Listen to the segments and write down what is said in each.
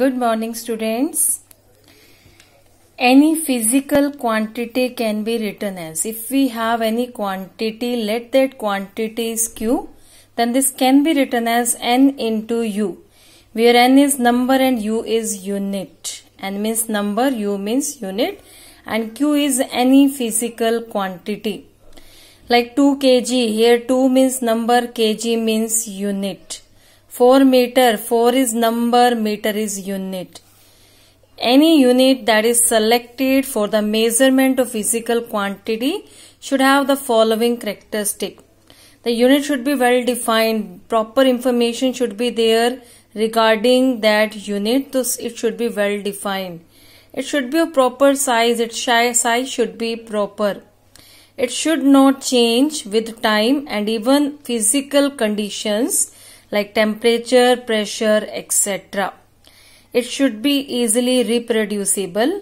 Good morning students. Any physical quantity can be written as. If we have any quantity, let that quantity is Q. Then this can be written as N into U. Where N is number and U is unit. N means number, U means unit. And Q is any physical quantity. Like 2 kg. Here 2 means number, kg means unit. 4 meter, 4 is number, meter is unit. Any unit that is selected for the measurement of physical quantity should have the following characteristic. The unit should be well defined. Proper information should be there regarding that unit. Thus, it should be well defined. It should be a proper size. Its size should be proper. It should not change with time and even physical conditions like temperature, pressure, etc. It should be easily reproducible.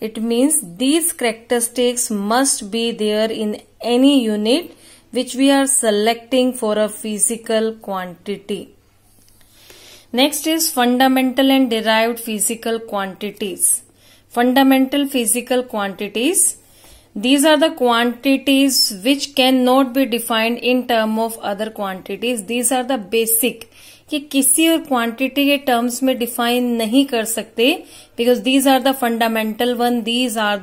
It means these characteristics must be there in any unit which we are selecting for a physical quantity. Next is fundamental and derived physical quantities. Fundamental physical quantities these are the quantities which cannot be defined in term of other quantities. These are the basic कि किसी और quantity के terms में define नहीं कर सकते because these are the fundamental one these are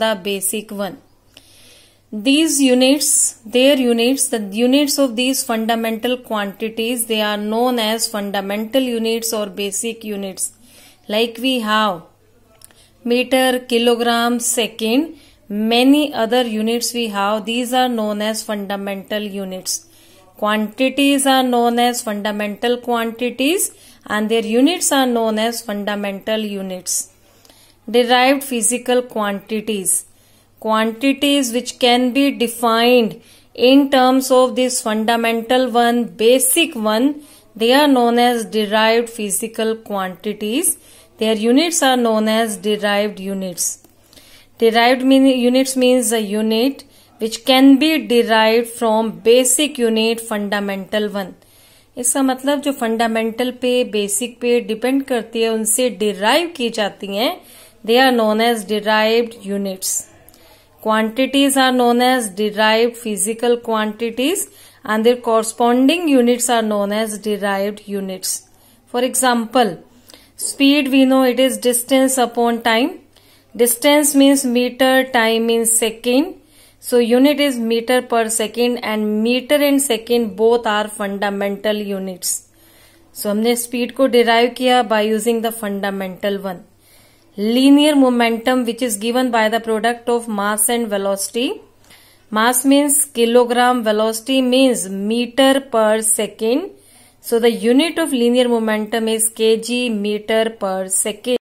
these units their units the units of these fundamental quantities they are known as fundamental units or basic units like we have meter kilogram second many other units we have these are known as fundamental units quantities are known as fundamental quantities and their units are known as fundamental units derived physical quantities quantities which can be defined in terms of this fundamental one basic one they are known as derived physical quantities their units are known as derived units derived mean units means a unit which can be derived from basic unit fundamental one इसका मतलब जो fundamental पे basic पे depend करती है उनसे derive की जाती है they are known as derived units quantities are known as derived physical quantities and their corresponding units are known as derived units for example speed we know it is distance upon time distance means meter time means second so unit is meter per second and meter and second both are fundamental units so हमने speed को derive किया by using the fundamental one linear momentum which is given by the product of mass and velocity mass means kilogram velocity means meter per second so the unit of linear momentum is kg meter per second